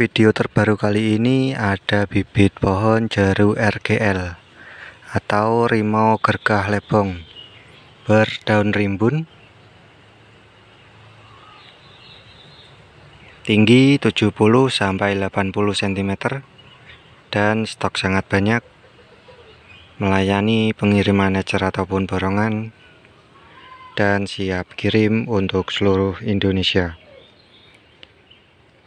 video terbaru kali ini ada bibit pohon jaru RGL atau rimau gergah lebong berdaun rimbun tinggi 70 sampai 80 cm dan stok sangat banyak melayani pengiriman ecer ataupun borongan dan siap kirim untuk seluruh Indonesia